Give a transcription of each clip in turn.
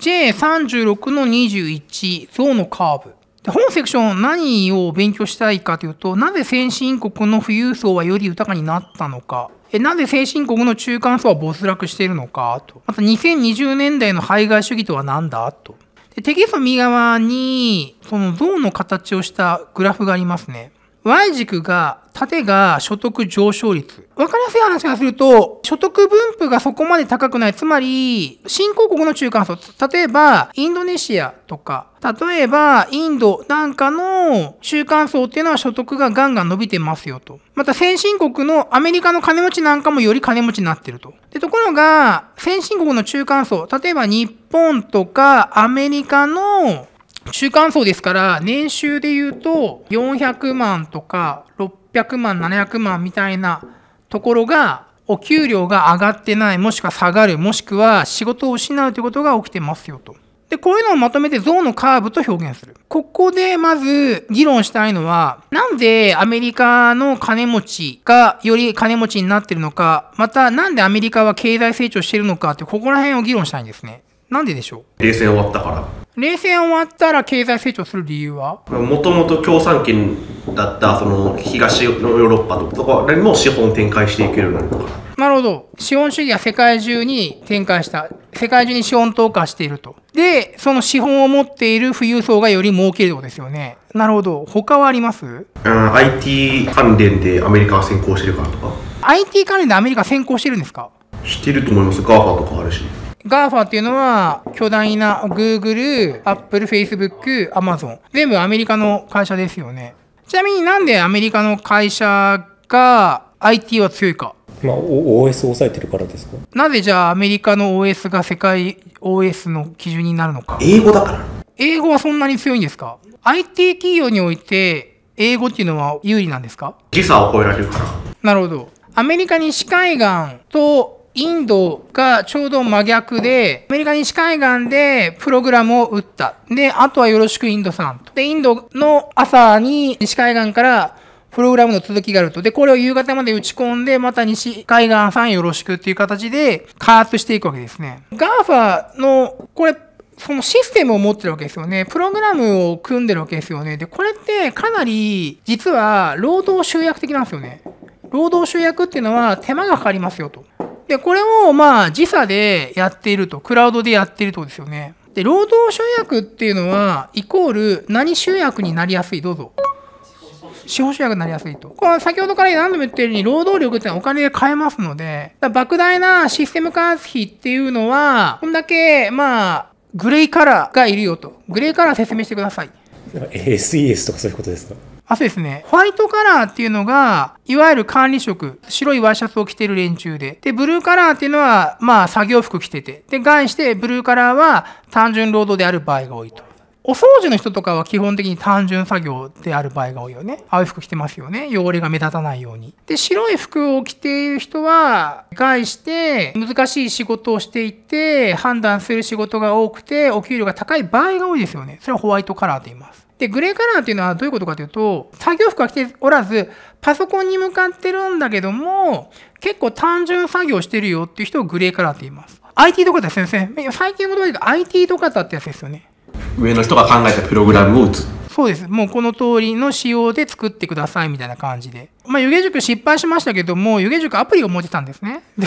J36 の21、ウのカーブ。本セクション何を勉強したいかというと、なぜ先進国の富裕層はより豊かになったのか、えなぜ先進国の中間層は没落しているのかと、また2020年代の排外主義とは何だと。でテキスト右側に、その像の形をしたグラフがありますね。Y 軸が、縦が所得上昇率。わかりやすい話がすると、所得分布がそこまで高くない。つまり、新興国の中間層。例えば、インドネシアとか、例えば、インドなんかの中間層っていうのは所得がガンガン伸びてますよと。また、先進国のアメリカの金持ちなんかもより金持ちになってると。で、ところが、先進国の中間層、例えば日本とかアメリカの中間層ですから、年収で言うと、400万とか、600万、700万みたいなところが、お給料が上がってない、もしくは下がる、もしくは仕事を失うということが起きてますよと。で、こういうのをまとめて像のカーブと表現する。ここでまず議論したいのは、なんでアメリカの金持ちがより金持ちになってるのか、またなんでアメリカは経済成長してるのかって、ここら辺を議論したいんですね。なんででしょう冷戦終わったから。冷戦終わったら経済成長する理由はもともと共産圏だったその東のヨーロッパとかにも資本展開していけるよなるかなるほど。資本主義は世界中に展開した。世界中に資本投下していると。で、その資本を持っている富裕層がより儲けることですよね。なるほど。他はありますうん、IT 関連でアメリカが先行してるからとか。IT 関連でアメリカ先行してるんですかしてると思います。GAFA とかあるし。ガーファーっていうのは、巨大な Google、Apple、Facebook、Amazon。全部アメリカの会社ですよね。ちなみになんでアメリカの会社が IT は強いか。まあ、OS を抑えてるからですかなぜじゃあアメリカの OS が世界 OS の基準になるのか英語だから英語はそんなに強いんですか ?IT 企業において英語っていうのは有利なんですか時差を超えられるからなるほどアメリカに視界医がとインドがちょうど真逆で、アメリカ西海岸でプログラムを打った。で、あとはよろしくインドさんと。で、インドの朝に西海岸からプログラムの続きがあると。で、これを夕方まで打ち込んで、また西海岸さんよろしくっていう形で開発していくわけですね。GAFA の、これ、そのシステムを持ってるわけですよね。プログラムを組んでるわけですよね。で、これってかなり、実は、労働集約的なんですよね。労働集約っていうのは手間がかかりますよと。で、これをまあ、時差でやっていると、クラウドでやっているとですよね。で、労働集約っていうのは、イコール何集約になりやすい、どうぞ。資本主役になりやすいと。これは先ほどから何度も言ってるように、労働力ってのはお金で買えますので、莫大なシステム開発費っていうのは、こんだけ、まあ、グレーカラーがいるよと。グレーカラー説明してください。SES とかそういうことですかあとですね、ホワイトカラーっていうのが、いわゆる管理職、白いワイシャツを着てる連中で、で、ブルーカラーっていうのは、まあ、作業服着てて、で、概して、ブルーカラーは単純労働である場合が多いと。お掃除の人とかは基本的に単純作業である場合が多いよね。青い服着てますよね。汚れが目立たないように。で、白い服を着ている人は、概して難しい仕事をしていて、判断する仕事が多くて、お給料が高い場合が多いですよね。それはホワイトカラーと言います。で、グレーカラーっていうのはどういうことかというと、作業服は着ておらず、パソコンに向かってるんだけども、結構単純作業してるよっていう人をグレーカラーって言います。IT とかです先生。最近ご存知の IT とかってやつですよね。上の人が考えたプログラムを打つ。そうです。もうこの通りの仕様で作ってくださいみたいな感じで。まあ、湯気塾失敗しましたけども、湯気塾アプリを持ってたんですね。で、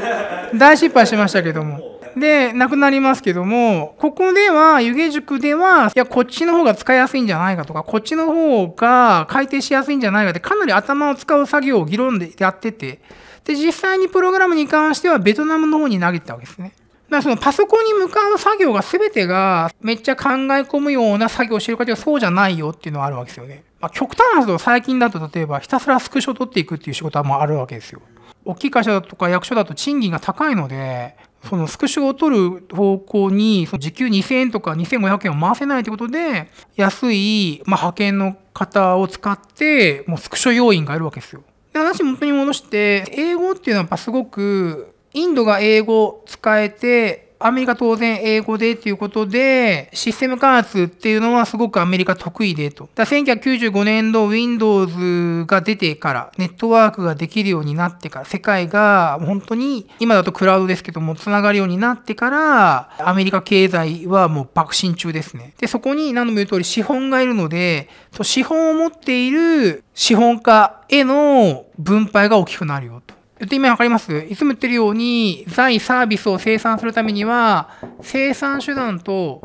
大失敗しましたけども。で、なくなりますけども、ここでは、湯気塾では、いや、こっちの方が使いやすいんじゃないかとか、こっちの方が改定しやすいんじゃないかって、かなり頭を使う作業を議論でやってて、で、実際にプログラムに関しては、ベトナムの方に投げてたわけですね。だからそのパソコンに向かう作業が全てがめっちゃ考え込むような作業をしてるかというとそうじゃないよっていうのはあるわけですよね。まあ、極端な話と最近だと例えばひたすらスクショを取っていくっていう仕事はもうあるわけですよ。大きい会社だとか役所だと賃金が高いので、そのスクショを取る方向に、その時給2000円とか2500円を回せないということで、安い、まあ、派遣の方を使って、もうスクショ要員がいるわけですよ。で、話元に戻して、英語っていうのはやっぱすごく、インドが英語使えて、アメリカ当然英語でっていうことで、システム開発っていうのはすごくアメリカ得意でと。だ1995年度 Windows が出てから、ネットワークができるようになってから、世界が本当に、今だとクラウドですけども、繋がるようになってから、アメリカ経済はもう爆心中ですね。で、そこに何度も言う通り資本がいるので、資本を持っている資本家への分配が大きくなるよと。言って意味わかりますいつも言ってるように、財、サービスを生産するためには、生産手段と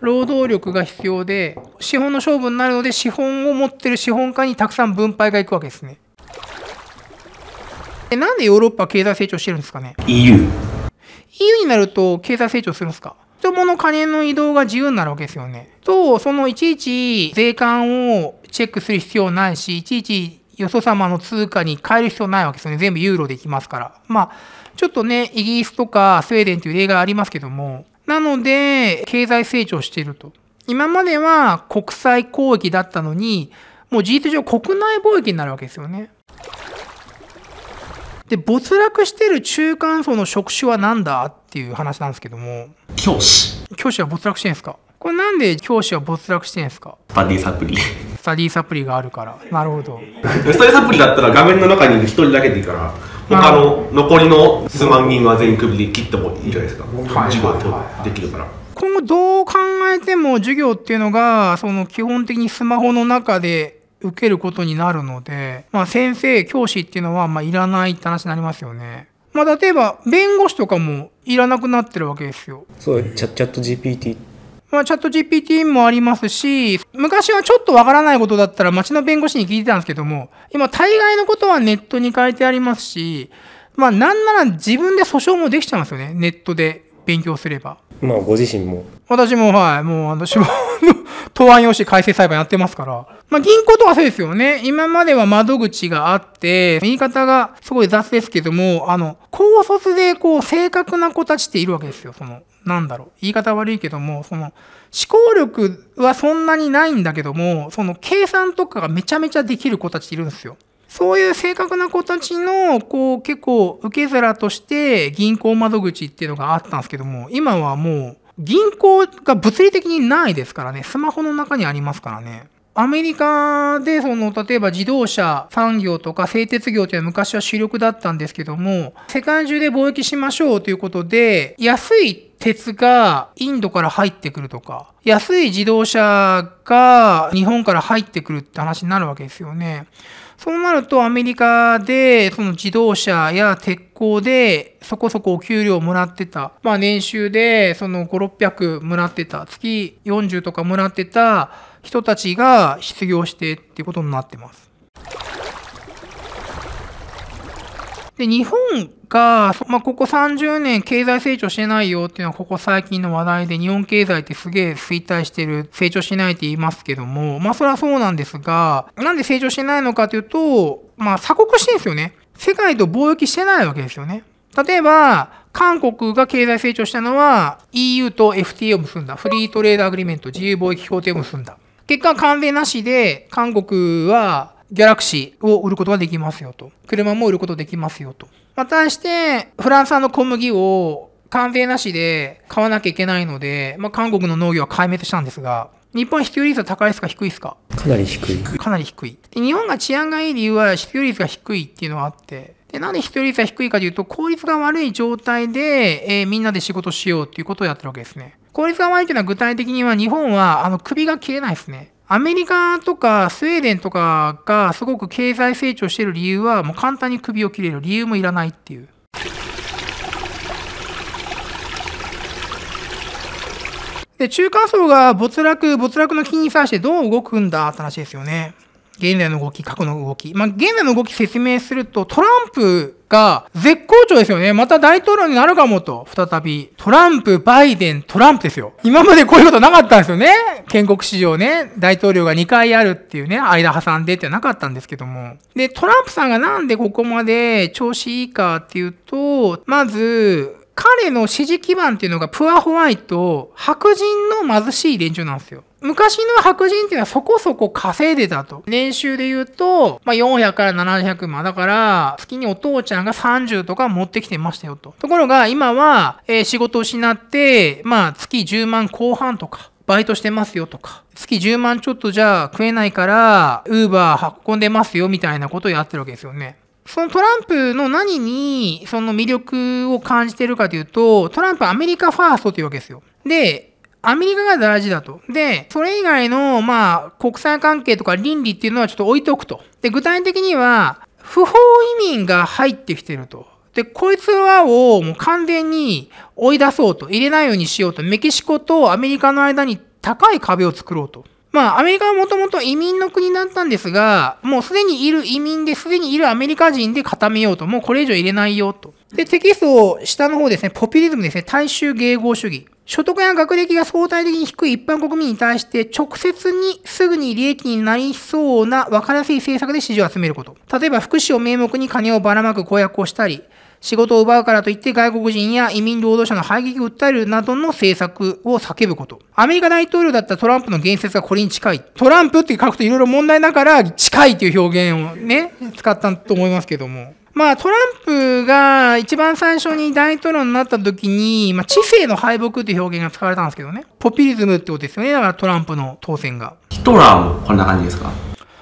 労働力が必要で、資本の勝負になるので、資本を持ってる資本家にたくさん分配がいくわけですね。でなんでヨーロッパは経済成長してるんですかね ?EU。EU になると経済成長するんですか人物金の移動が自由になるわけですよね。と、そのいちいち税関をチェックする必要ないし、いちいちよそ様の通貨に変える必要ないわけですよね。全部ユーロでいきますから。まあ、ちょっとね、イギリスとかスウェーデンという例外ありますけども、なので、経済成長していると。今までは国際交易だったのに、もう事実上国内貿易になるわけですよね。で、没落している中間層の職種は何だっていう話なんですけども。教師。教師は没落してんですかこれなんで教師は没落してんですかバディサプリ。タディサプリがあるからなるほどスタディサプリだったら画面の中にいる1人だけでいいから他の残りの数万人は全員首で切ってもいいじゃないですか授業できるから今後どう考えても授業っていうのがその基本的にスマホの中で受けることになるので、まあ、先生教師っていうのはまいらないって話になりますよねまあ、例えば弁護士とかもいらなくなってるわけですよそうチャチャット GPT まあ、チャット GPT もありますし、昔はちょっとわからないことだったら町の弁護士に聞いてたんですけども、今大概のことはネットに書いてありますし、まあなんなら自分で訴訟もできちゃうんですよね。ネットで勉強すれば。まあご自身も。私もはい、もうあの、死亡の 答案用紙改正裁判やってますから。まあ銀行とかそうですよね。今までは窓口があって、言い方がすごい雑ですけども、あの、高卒でこう正確な子たちっているわけですよ。そのなんだろう、言い方悪いけども、その、思考力はそんなにないんだけども、その計算とかがめちゃめちゃできる子たちいるんですよ。そういう正確な子たちの、こう、結構、受け皿として銀行窓口っていうのがあったんですけども、今はもう、銀行が物理的にないですからね、スマホの中にありますからね。アメリカで、その、例えば自動車産業とか製鉄業っていうのは昔は主力だったんですけども、世界中で貿易しましょうということで、安い鉄がインドから入ってくるとか、安い自動車が日本から入ってくるって話になるわけですよね。そうなるとアメリカでその自動車や鉄鋼でそこそこお給料をもらってた。まあ年収でその5、600もらってた。月40とかもらってた人たちが失業してっていうことになってます。で、日本が、まあ、ここ30年経済成長してないよっていうのはここ最近の話題で、日本経済ってすげえ衰退してる、成長しないって言いますけども、まあ、それはそうなんですが、なんで成長してないのかというと、まあ、鎖国してるんですよね。世界と貿易してないわけですよね。例えば、韓国が経済成長したのは EU と FTA を結んだ。フリートレードアグリメント、自由貿易協定を結んだ。結果、関税なしで、韓国はギャラクシーを売ることができますよと。車も売ることできますよと。またして、フランス産の小麦を関税なしで買わなきゃいけないので、まあ、韓国の農業は壊滅したんですが、日本必要率は高いですか低いですかかなり低い。かなり低い。で、日本が治安がいい理由は必要率が低いっていうのがあって、で、なんで必要率が低いかというと、効率が悪い状態で、えー、みんなで仕事しようっていうことをやってるわけですね。効率が悪いというのは具体的には日本は、あの、首が切れないですね。アメリカとかスウェーデンとかがすごく経済成長している理由はもう簡単に首を切れる理由もいらないっていう。で、中間層が没落、没落の金に際してどう動くんだって話ですよね。現在の動き、過去の動き。まあ、現在の動き説明すると、トランプが絶好調ですよね。また大統領になるかもと、再び。トランプ、バイデン、トランプですよ。今までこういうことなかったんですよね。建国史上ね、大統領が2回あるっていうね、間挟んでってなかったんですけども。で、トランプさんがなんでここまで調子いいかっていうと、まず、彼の支持基盤っていうのがプアホワイト、白人の貧しい連中なんですよ。昔の白人っていうのはそこそこ稼いでたと。年収で言うと、まあ、400から700万。だから、月にお父ちゃんが30とか持ってきてましたよと。ところが、今は、えー、仕事を失って、まあ、月10万後半とか、バイトしてますよとか、月10万ちょっとじゃ食えないから、ウーバー運んでますよみたいなことをやってるわけですよね。そのトランプの何にその魅力を感じてるかというと、トランプアメリカファーストというわけですよ。で、アメリカが大事だと。で、それ以外の、まあ、国際関係とか倫理っていうのはちょっと置いておくと。で、具体的には、不法移民が入ってきてると。で、こいつらをもう完全に追い出そうと、入れないようにしようと、メキシコとアメリカの間に高い壁を作ろうと。まあ、アメリカはもともと移民の国だったんですが、もうすでにいる移民で、すでにいるアメリカ人で固めようと、もうこれ以上入れないよと。で、テキストを下の方ですね、ポピュリズムですね、大衆迎合主義。所得や学歴が相対的に低い一般国民に対して直接にすぐに利益になりそうな分かりやすい政策で支持を集めること。例えば福祉を名目に金をばらまく公約をしたり、仕事を奪うからといって外国人や移民労働者の排撃を訴えるなどの政策を叫ぶこと。アメリカ大統領だったトランプの言説がこれに近い。トランプって書くといろいろ問題だから近いっていう表現をね、使ったと思いますけども。まあトランプが一番最初に大統領になった時に、まあ、知性の敗北っていう表現が使われたんですけどね。ポピュリズムってことですよね。だからトランプの当選が。ヒトラーもこんな感じですか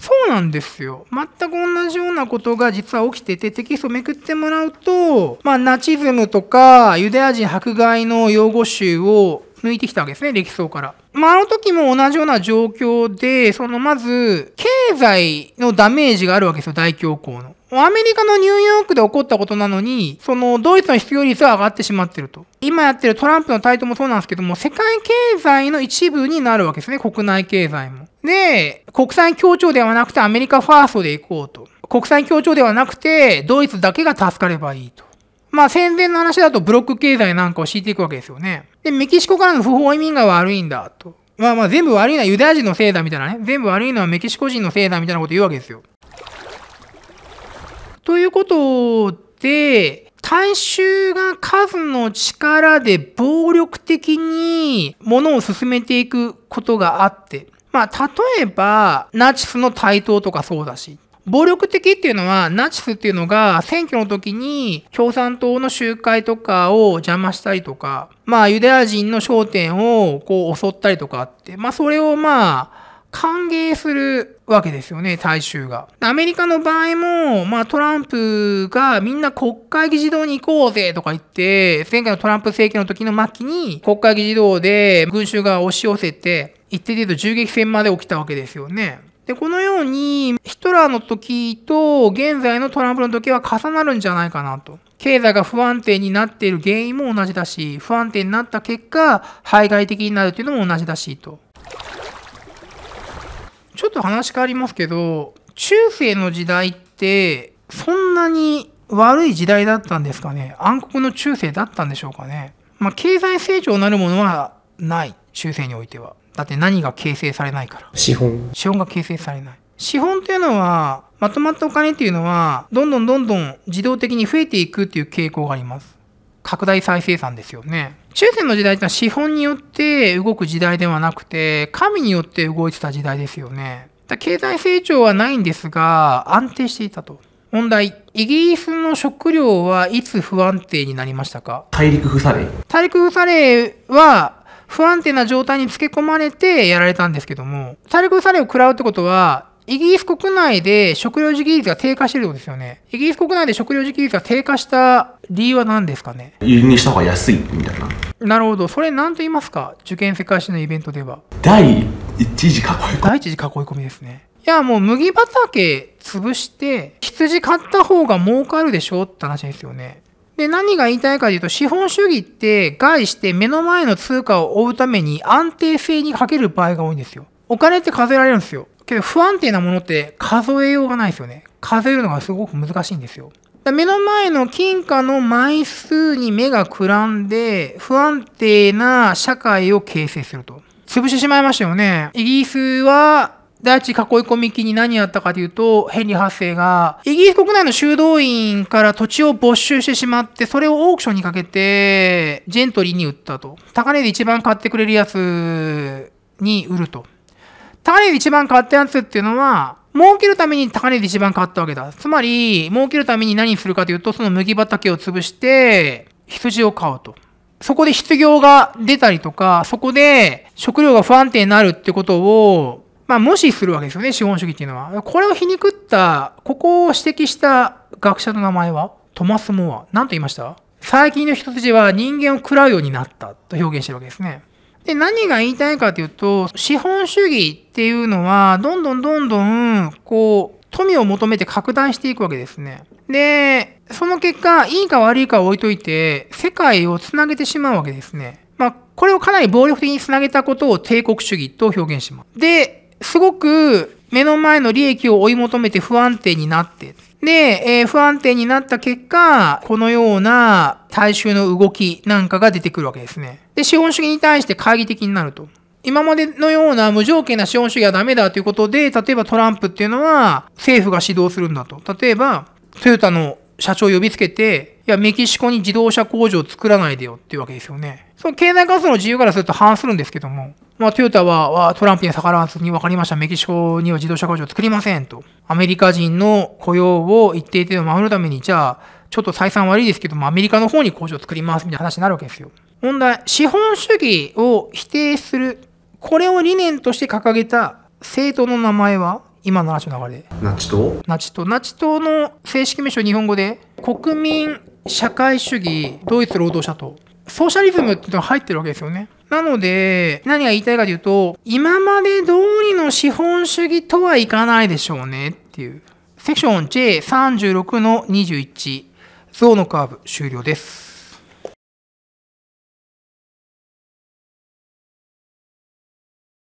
そうなんですよ。全く同じようなことが実は起きてて、テキストをめくってもらうと、まあ、ナチズムとか、ユダヤ人迫害の用語集を抜いてきたわけですね、歴史層から。まあ、あの時も同じような状況で、そのまず、経済のダメージがあるわけですよ、大恐慌の。アメリカのニューヨークで起こったことなのに、そのドイツの失業率は上がってしまってると。今やってるトランプの台頭もそうなんですけども、世界経済の一部になるわけですね、国内経済も。で、国際協調ではなくてアメリカファーストで行こうと。国際協調ではなくて、ドイツだけが助かればいいと。まあ戦前の話だとブロック経済なんかを敷いていくわけですよね。で、メキシコからの不法移民が悪いんだと。まあまあ全部悪いのはユダヤ人のせいだみたいなね。全部悪いのはメキシコ人のせいだみたいなこと言うわけですよ。ということで、大衆が数の力で暴力的にものを進めていくことがあって、まあ、例えば、ナチスの台頭とかそうだし、暴力的っていうのは、ナチスっていうのが選挙の時に共産党の集会とかを邪魔したりとか、まあユダヤ人の商店をこう襲ったりとかあって、まあそれをまあ、歓迎するわけですよね、大衆が。アメリカの場合も、まあトランプがみんな国会議事堂に行こうぜとか言って、前回のトランプ政権の時の末期に国会議事堂で群衆が押し寄せて、一定程度銃撃戦まで起きたわけですよね。で、このように、ヒトラーの時と現在のトランプの時は重なるんじゃないかなと。経済が不安定になっている原因も同じだし、不安定になった結果、排外的になるというのも同じだしと。ちょっと話変わりますけど、中世の時代って、そんなに悪い時代だったんですかね暗黒の中世だったんでしょうかねまあ、経済成長なるものはない、中世においては。だって何が形成されないから。資本。資本が形成されない。資本というのは、まとまったお金っていうのは、どんどんどんどん自動的に増えていくっていう傾向があります。拡大再生産ですよね。中世の時代ってのは資本によって動く時代ではなくて、神によって動いてた時代ですよね。だ経済成長はないんですが、安定していたと。問題。イギリスの食料はいつ不安定になりましたか大陸不作例大陸不作例は不安定な状態につけ込まれてやられたんですけども、ル陸サレを食らうってことは、イギリス国内で食料自給率が低下してるんですよね。イギリス国内で食料自給率が低下した理由は何ですかね輸入した方が安いみたいな。なるほど。それ何と言いますか受験世界史のイベントでは。第一次囲い込み。第一次囲い込みですね。いや、もう麦畑潰して、羊買った方が儲かるでしょって話ですよね。で、何が言いたいかというと、資本主義って概して目の前の通貨を追うために安定性にかける場合が多いんですよ。お金って数えられるんですよ。けど不安定なものって数えようがないですよね。数えるのがすごく難しいんですよ。だ目の前の金貨の枚数に目がくらんで不安定な社会を形成すると。潰してしまいましたよね。イギリスは第一囲い込み機に何やったかというと、ヘンリー8世が、イギリス国内の修道院から土地を没収してしまって、それをオークションにかけて、ジェントリーに売ったと。高値で一番買ってくれるやつに売ると。高値で一番買ったやつっていうのは、儲けるために高値で一番買ったわけだ。つまり、儲けるために何するかというと、その麦畑を潰して、羊を飼うと。そこで失業が出たりとか、そこで食料が不安定になるってことをまあ、無視するわけですよね、資本主義っていうのは。これを皮肉った、ここを指摘した学者の名前は、トマス・モア。何と言いました最近の人たちは人間を喰らうようになったと表現してるわけですね。で、何が言いたいかというと、資本主義っていうのは、どんどんどんどん、こう、富を求めて拡大していくわけですね。で、その結果、いいか悪いかを置いといて、世界をつなげてしまうわけですね。まあ、これをかなり暴力的につなげたことを帝国主義と表現します。で、すごく目の前の利益を追い求めて不安定になって、で、えー、不安定になった結果、このような大衆の動きなんかが出てくるわけですね。で、資本主義に対して懐疑的になると。今までのような無条件な資本主義はダメだということで、例えばトランプっていうのは政府が指導するんだと。例えば、トヨタの社長を呼びつけて、いや、メキシコに自動車工場を作らないでよっていうわけですよね。その経済活動の自由からすると反するんですけども、まあ、トヨタはトランプに逆らわずに分かりました。メキシコには自動車工場を作りませんと。アメリカ人の雇用を一定程度守るために、じゃあ、ちょっと採算悪いですけども、アメリカの方に工場を作りますみたいな話になるわけですよ。問題、資本主義を否定する、これを理念として掲げた政党の名前は、今の話の流れ。ナチ党ナチ党。ナチ党の正式名称日本語で、国民社会主義ドイツ労働者党。ソーシャリズムっていうのが入ってるわけですよね。なので、何が言いたいかというと、今まで通りの資本主義とはいかないでしょうねっていう。セクション J36 の21、像のカーブ終了です。